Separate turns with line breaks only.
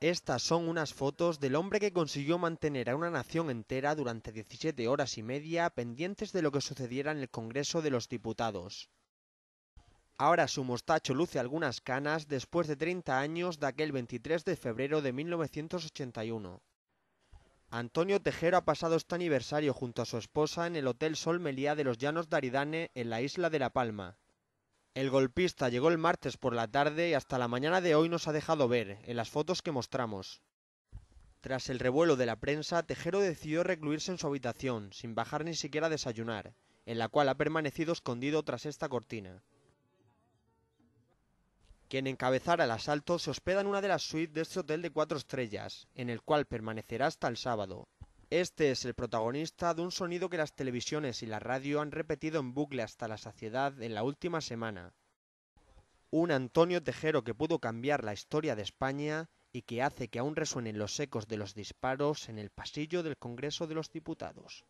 Estas son unas fotos del hombre que consiguió mantener a una nación entera durante 17 horas y media pendientes de lo que sucediera en el Congreso de los Diputados. Ahora su mostacho luce algunas canas después de 30 años de aquel 23 de febrero de 1981. Antonio Tejero ha pasado este aniversario junto a su esposa en el Hotel Sol Melía de los Llanos de Aridane en la isla de La Palma. El golpista llegó el martes por la tarde y hasta la mañana de hoy nos ha dejado ver, en las fotos que mostramos. Tras el revuelo de la prensa, Tejero decidió recluirse en su habitación, sin bajar ni siquiera a desayunar, en la cual ha permanecido escondido tras esta cortina. Quien encabezara el asalto se hospeda en una de las suites de este hotel de cuatro estrellas, en el cual permanecerá hasta el sábado. Este es el protagonista de un sonido que las televisiones y la radio han repetido en bucle hasta la saciedad en la última semana. Un Antonio Tejero que pudo cambiar la historia de España y que hace que aún resuenen los ecos de los disparos en el pasillo del Congreso de los Diputados.